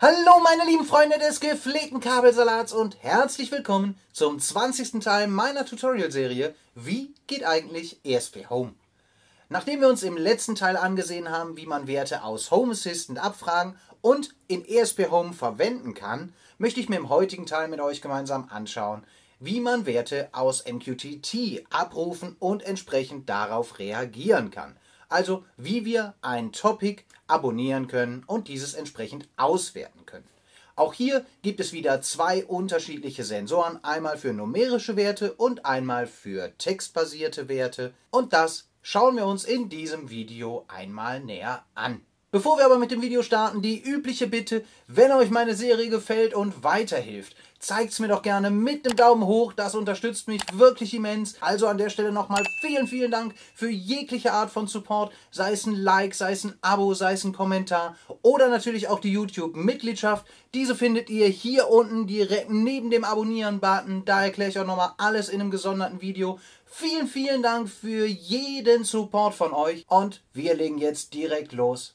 Hallo meine lieben Freunde des gepflegten Kabelsalats und herzlich willkommen zum 20. Teil meiner Tutorial-Serie Wie geht eigentlich ESP Home? Nachdem wir uns im letzten Teil angesehen haben, wie man Werte aus Home Assistant abfragen und in ESP Home verwenden kann, möchte ich mir im heutigen Teil mit euch gemeinsam anschauen, wie man Werte aus MQTT abrufen und entsprechend darauf reagieren kann also wie wir ein Topic abonnieren können und dieses entsprechend auswerten können. Auch hier gibt es wieder zwei unterschiedliche Sensoren, einmal für numerische Werte und einmal für textbasierte Werte und das schauen wir uns in diesem Video einmal näher an. Bevor wir aber mit dem Video starten, die übliche Bitte, wenn euch meine Serie gefällt und weiterhilft, zeigt es mir doch gerne mit einem Daumen hoch, das unterstützt mich wirklich immens. Also an der Stelle nochmal vielen, vielen Dank für jegliche Art von Support, sei es ein Like, sei es ein Abo, sei es ein Kommentar oder natürlich auch die YouTube-Mitgliedschaft. Diese findet ihr hier unten direkt neben dem Abonnieren-Button, da erkläre ich auch nochmal alles in einem gesonderten Video. Vielen, vielen Dank für jeden Support von euch und wir legen jetzt direkt los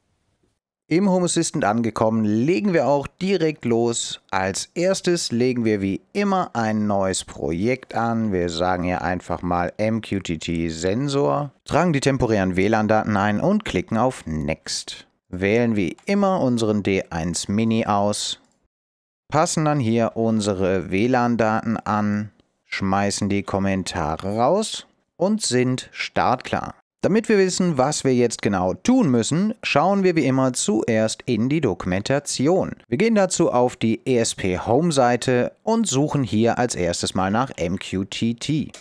Im Home Assistant angekommen, legen wir auch direkt los. Als erstes legen wir wie immer ein neues Projekt an. Wir sagen hier einfach mal MQTT Sensor, tragen die temporären WLAN-Daten ein und klicken auf Next. Wählen wie immer unseren D1 Mini aus, passen dann hier unsere WLAN-Daten an, schmeißen die Kommentare raus und sind startklar. Damit wir wissen, was wir jetzt genau tun müssen, schauen wir wie immer zuerst in die Dokumentation. Wir gehen dazu auf die ESP Home Seite und suchen hier als erstes mal nach MQTT.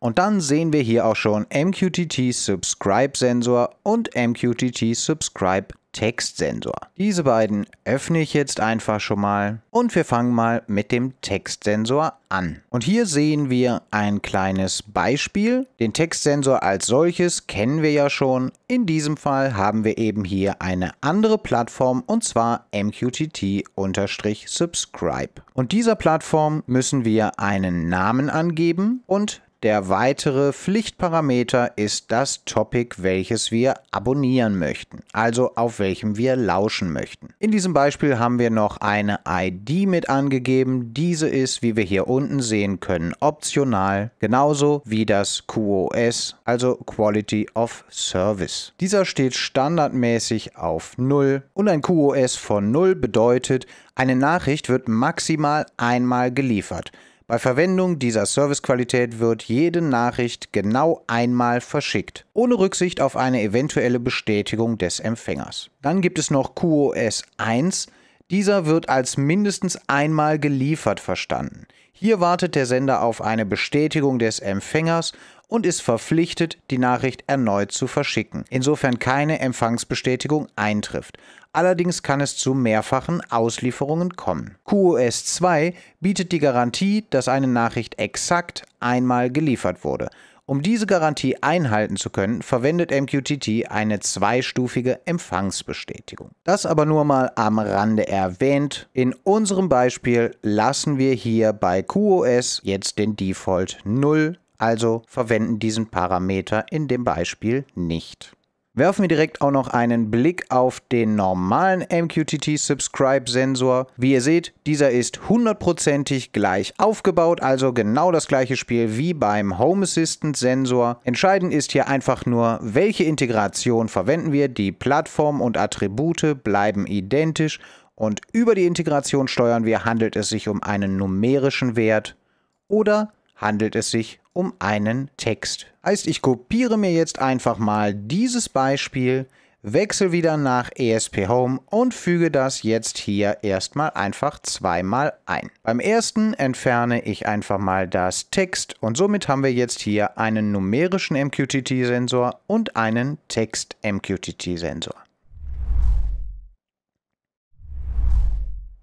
Und dann sehen wir hier auch schon MQTT Subscribe Sensor und MQTT Subscribe Text Sensor. Diese beiden öffne ich jetzt einfach schon mal und wir fangen mal mit dem Textsensor an. Und hier sehen wir ein kleines Beispiel. Den Textsensor als solches kennen wir ja schon. In diesem Fall haben wir eben hier eine andere Plattform und zwar MQTT-Subscribe. Und dieser Plattform müssen wir einen Namen angeben und der weitere Pflichtparameter ist das Topic, welches wir abonnieren möchten, also auf welchem wir lauschen möchten. In diesem Beispiel haben wir noch eine ID mit angegeben. Diese ist, wie wir hier unten sehen können, optional, genauso wie das QoS, also Quality of Service. Dieser steht standardmäßig auf 0 und ein QoS von 0 bedeutet, eine Nachricht wird maximal einmal geliefert. Bei Verwendung dieser Servicequalität wird jede Nachricht genau einmal verschickt, ohne Rücksicht auf eine eventuelle Bestätigung des Empfängers. Dann gibt es noch QoS 1. Dieser wird als mindestens einmal geliefert verstanden. Hier wartet der Sender auf eine Bestätigung des Empfängers und ist verpflichtet, die Nachricht erneut zu verschicken, insofern keine Empfangsbestätigung eintrifft. Allerdings kann es zu mehrfachen Auslieferungen kommen. QoS 2 bietet die Garantie, dass eine Nachricht exakt einmal geliefert wurde. Um diese Garantie einhalten zu können, verwendet MQTT eine zweistufige Empfangsbestätigung. Das aber nur mal am Rande erwähnt. In unserem Beispiel lassen wir hier bei QoS jetzt den Default 0 also verwenden diesen Parameter in dem Beispiel nicht. Werfen wir direkt auch noch einen Blick auf den normalen MQTT-Subscribe-Sensor. Wie ihr seht, dieser ist hundertprozentig gleich aufgebaut, also genau das gleiche Spiel wie beim Home Assistant-Sensor. Entscheidend ist hier einfach nur, welche Integration verwenden wir. Die Plattform und Attribute bleiben identisch und über die Integration steuern wir, handelt es sich um einen numerischen Wert oder handelt es sich um einen Text. Heißt, ich kopiere mir jetzt einfach mal dieses Beispiel, wechsle wieder nach ESP Home und füge das jetzt hier erstmal einfach zweimal ein. Beim ersten entferne ich einfach mal das Text und somit haben wir jetzt hier einen numerischen MQTT-Sensor und einen Text-MQTT-Sensor.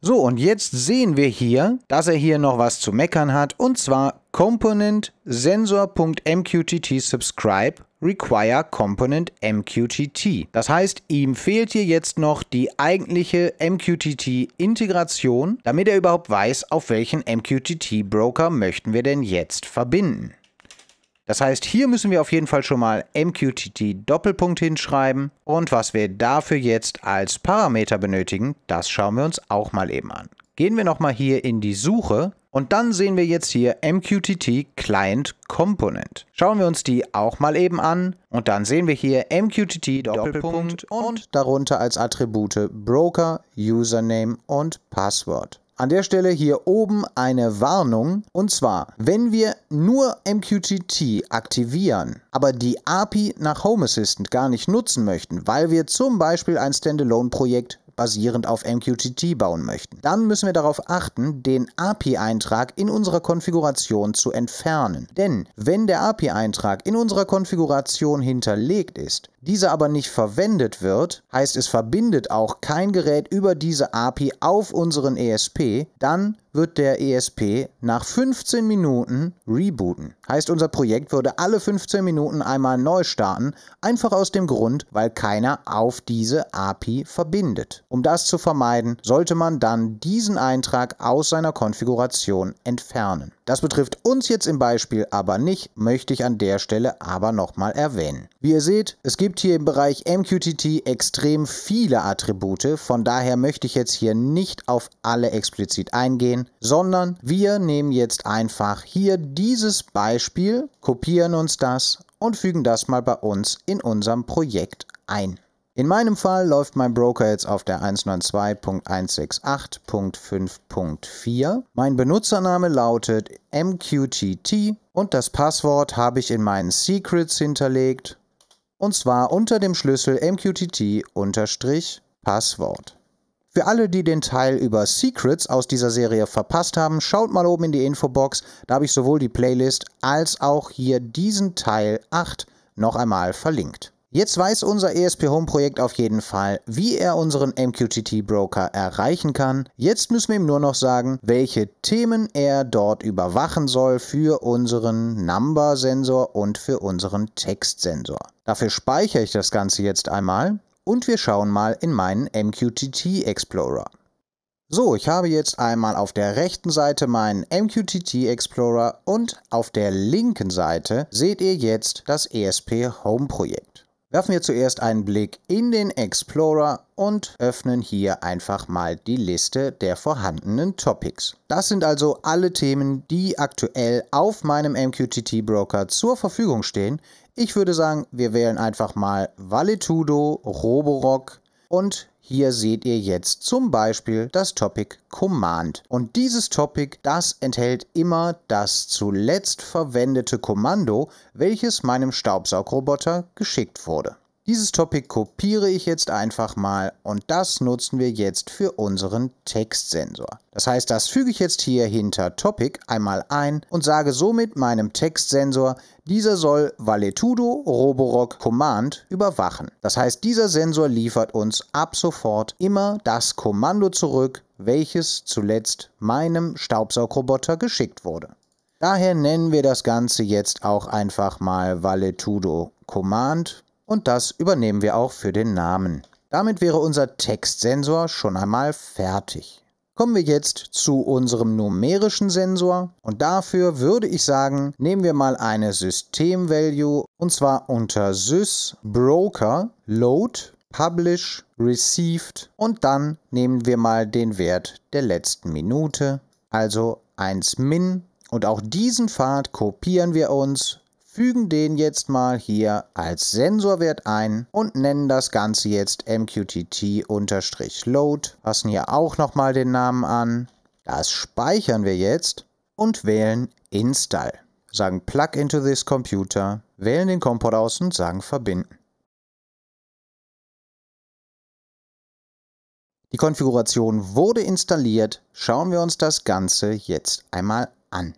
So, und jetzt sehen wir hier, dass er hier noch was zu meckern hat, und zwar Component Sensor.mqtt Subscribe Require Component MQTT. Das heißt, ihm fehlt hier jetzt noch die eigentliche MQTT-Integration, damit er überhaupt weiß, auf welchen MQTT-Broker möchten wir denn jetzt verbinden. Das heißt, hier müssen wir auf jeden Fall schon mal MQTT Doppelpunkt hinschreiben und was wir dafür jetzt als Parameter benötigen, das schauen wir uns auch mal eben an. Gehen wir nochmal hier in die Suche und dann sehen wir jetzt hier MQTT Client Component. Schauen wir uns die auch mal eben an und dann sehen wir hier MQTT Doppelpunkt und darunter als Attribute Broker, Username und Passwort. An der Stelle hier oben eine Warnung. Und zwar, wenn wir nur MQTT aktivieren, aber die API nach Home Assistant gar nicht nutzen möchten, weil wir zum Beispiel ein Standalone-Projekt basierend auf MQTT bauen möchten. Dann müssen wir darauf achten, den API-Eintrag in unserer Konfiguration zu entfernen. Denn wenn der API-Eintrag in unserer Konfiguration hinterlegt ist, dieser aber nicht verwendet wird, heißt es verbindet auch kein Gerät über diese API auf unseren ESP, dann wird der ESP nach 15 Minuten rebooten. Heißt, unser Projekt würde alle 15 Minuten einmal neu starten, einfach aus dem Grund, weil keiner auf diese API verbindet. Um das zu vermeiden, sollte man dann diesen Eintrag aus seiner Konfiguration entfernen. Das betrifft uns jetzt im Beispiel aber nicht, möchte ich an der Stelle aber nochmal erwähnen. Wie ihr seht, es gibt hier im Bereich MQTT extrem viele Attribute, von daher möchte ich jetzt hier nicht auf alle explizit eingehen, sondern wir nehmen jetzt einfach hier dieses Beispiel, kopieren uns das und fügen das mal bei uns in unserem Projekt ein. In meinem Fall läuft mein Broker jetzt auf der 192.168.5.4. Mein Benutzername lautet MQTT und das Passwort habe ich in meinen Secrets hinterlegt und zwar unter dem Schlüssel MQTT-Passwort. Für alle, die den Teil über Secrets aus dieser Serie verpasst haben, schaut mal oben in die Infobox, da habe ich sowohl die Playlist als auch hier diesen Teil 8 noch einmal verlinkt. Jetzt weiß unser ESP Home Projekt auf jeden Fall, wie er unseren MQTT Broker erreichen kann. Jetzt müssen wir ihm nur noch sagen, welche Themen er dort überwachen soll für unseren Number Sensor und für unseren Text Sensor. Dafür speichere ich das Ganze jetzt einmal und wir schauen mal in meinen MQTT Explorer. So, ich habe jetzt einmal auf der rechten Seite meinen MQTT Explorer und auf der linken Seite seht ihr jetzt das ESP Home Projekt. Werfen wir zuerst einen Blick in den Explorer und öffnen hier einfach mal die Liste der vorhandenen Topics. Das sind also alle Themen, die aktuell auf meinem MQTT-Broker zur Verfügung stehen. Ich würde sagen, wir wählen einfach mal Valetudo, Roborock und hier seht ihr jetzt zum Beispiel das Topic Command. Und dieses Topic, das enthält immer das zuletzt verwendete Kommando, welches meinem Staubsaugroboter geschickt wurde. Dieses Topic kopiere ich jetzt einfach mal und das nutzen wir jetzt für unseren Textsensor. Das heißt, das füge ich jetzt hier hinter Topic einmal ein und sage somit meinem Textsensor, dieser soll Valetudo Roborock Command überwachen. Das heißt, dieser Sensor liefert uns ab sofort immer das Kommando zurück, welches zuletzt meinem Staubsaugroboter geschickt wurde. Daher nennen wir das Ganze jetzt auch einfach mal Valetudo Command und das übernehmen wir auch für den Namen. Damit wäre unser Textsensor schon einmal fertig. Kommen wir jetzt zu unserem numerischen Sensor und dafür würde ich sagen, nehmen wir mal eine System-Value und zwar unter sys broker load publish received und dann nehmen wir mal den Wert der letzten Minute, also 1 min und auch diesen Pfad kopieren wir uns fügen den jetzt mal hier als Sensorwert ein und nennen das Ganze jetzt MQTT-Load, passen hier auch nochmal den Namen an. Das speichern wir jetzt und wählen Install. Sagen Plug into this Computer, wählen den Komport aus und sagen Verbinden. Die Konfiguration wurde installiert. Schauen wir uns das Ganze jetzt einmal an.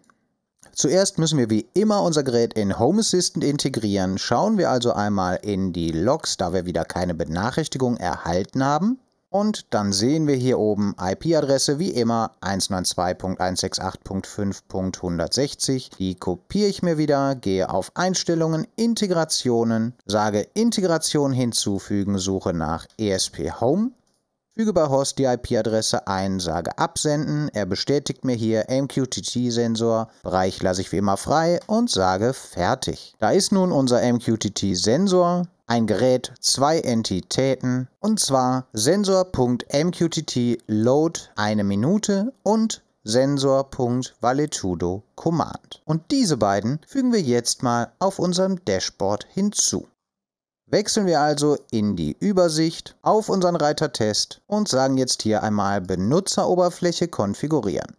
Zuerst müssen wir wie immer unser Gerät in Home Assistant integrieren. Schauen wir also einmal in die Logs, da wir wieder keine Benachrichtigung erhalten haben. Und dann sehen wir hier oben IP-Adresse wie immer 192.168.5.160. Die kopiere ich mir wieder, gehe auf Einstellungen, Integrationen, sage Integration hinzufügen, suche nach ESP Home Füge bei Host die IP-Adresse ein, sage Absenden, er bestätigt mir hier MQTT-Sensor, Bereich lasse ich wie immer frei und sage Fertig. Da ist nun unser MQTT-Sensor, ein Gerät, zwei Entitäten und zwar Sensor.mqtt load eine Minute und Sensor.valetudo command. Und diese beiden fügen wir jetzt mal auf unserem Dashboard hinzu. Wechseln wir also in die Übersicht auf unseren Reiter Test und sagen jetzt hier einmal Benutzeroberfläche konfigurieren.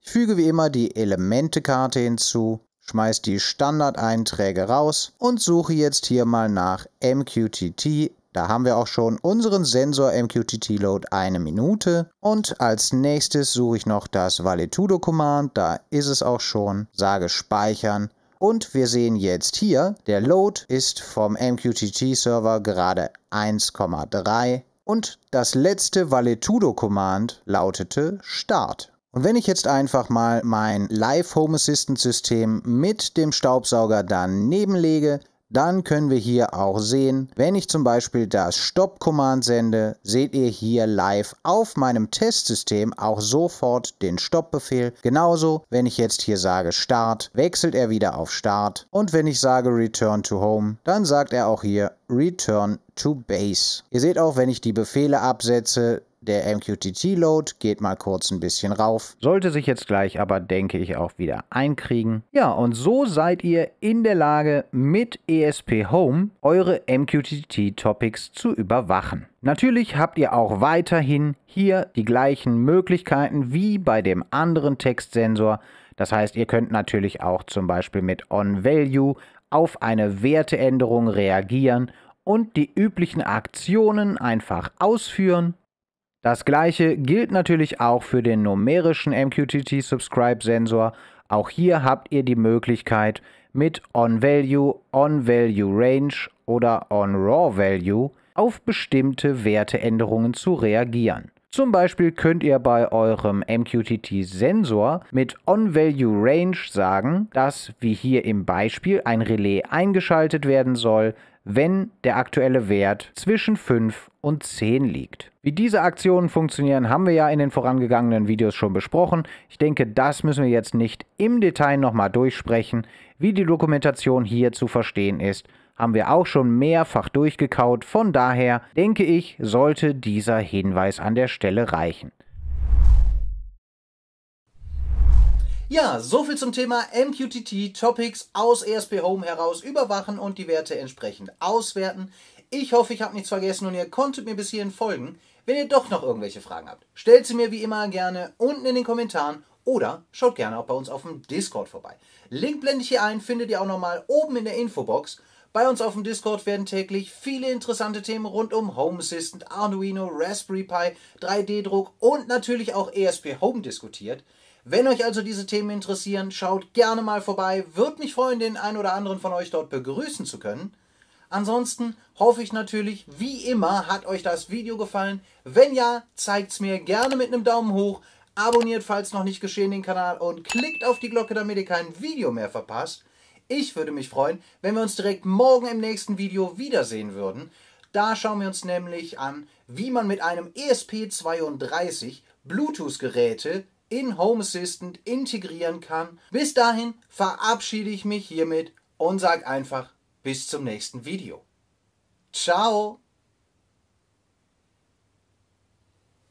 Ich füge wie immer die Elementekarte hinzu, schmeiße die Standardeinträge raus und suche jetzt hier mal nach MQTT. Da haben wir auch schon unseren Sensor MQTT Load eine Minute. Und als nächstes suche ich noch das Valetudo Command, da ist es auch schon, sage speichern und wir sehen jetzt hier, der Load ist vom MQTT-Server gerade 1,3 und das letzte Valetudo-Command lautete Start. Und wenn ich jetzt einfach mal mein Live Home Assistant System mit dem Staubsauger daneben lege, dann können wir hier auch sehen, wenn ich zum Beispiel das Stop-Command sende, seht ihr hier live auf meinem Testsystem auch sofort den Stop-Befehl. Genauso, wenn ich jetzt hier sage Start, wechselt er wieder auf Start. Und wenn ich sage Return to Home, dann sagt er auch hier Return to Base. Ihr seht auch, wenn ich die Befehle absetze, der MQTT-Load geht mal kurz ein bisschen rauf. Sollte sich jetzt gleich aber, denke ich, auch wieder einkriegen. Ja, und so seid ihr in der Lage, mit ESP Home eure MQTT-Topics zu überwachen. Natürlich habt ihr auch weiterhin hier die gleichen Möglichkeiten wie bei dem anderen Textsensor. Das heißt, ihr könnt natürlich auch zum Beispiel mit OnValue auf eine Werteänderung reagieren und die üblichen Aktionen einfach ausführen das gleiche gilt natürlich auch für den numerischen MQTT Subscribe Sensor. Auch hier habt ihr die Möglichkeit mit OnValue, OnValueRange oder OnRawValue auf bestimmte Werteänderungen zu reagieren. Zum Beispiel könnt ihr bei eurem MQTT-Sensor mit OnValueRange sagen, dass wie hier im Beispiel ein Relais eingeschaltet werden soll, wenn der aktuelle Wert zwischen 5 und 10 liegt. Wie diese Aktionen funktionieren, haben wir ja in den vorangegangenen Videos schon besprochen. Ich denke, das müssen wir jetzt nicht im Detail nochmal durchsprechen. Wie die Dokumentation hier zu verstehen ist, haben wir auch schon mehrfach durchgekaut. Von daher denke ich, sollte dieser Hinweis an der Stelle reichen. Ja, soviel zum Thema MQTT Topics aus ESP Home heraus überwachen und die Werte entsprechend auswerten. Ich hoffe, ich habe nichts vergessen und ihr konntet mir bis hierhin folgen. Wenn ihr doch noch irgendwelche Fragen habt, stellt sie mir wie immer gerne unten in den Kommentaren oder schaut gerne auch bei uns auf dem Discord vorbei. Link blende ich hier ein, findet ihr auch nochmal oben in der Infobox. Bei uns auf dem Discord werden täglich viele interessante Themen rund um Home Assistant, Arduino, Raspberry Pi, 3D-Druck und natürlich auch ESP Home diskutiert. Wenn euch also diese Themen interessieren, schaut gerne mal vorbei. Würde mich freuen, den einen oder anderen von euch dort begrüßen zu können. Ansonsten hoffe ich natürlich, wie immer, hat euch das Video gefallen. Wenn ja, zeigt es mir gerne mit einem Daumen hoch. Abonniert, falls noch nicht geschehen, den Kanal und klickt auf die Glocke, damit ihr kein Video mehr verpasst. Ich würde mich freuen, wenn wir uns direkt morgen im nächsten Video wiedersehen würden. Da schauen wir uns nämlich an, wie man mit einem ESP32 Bluetooth-Geräte in Home Assistant integrieren kann. Bis dahin verabschiede ich mich hiermit und sage einfach bis zum nächsten Video. Ciao!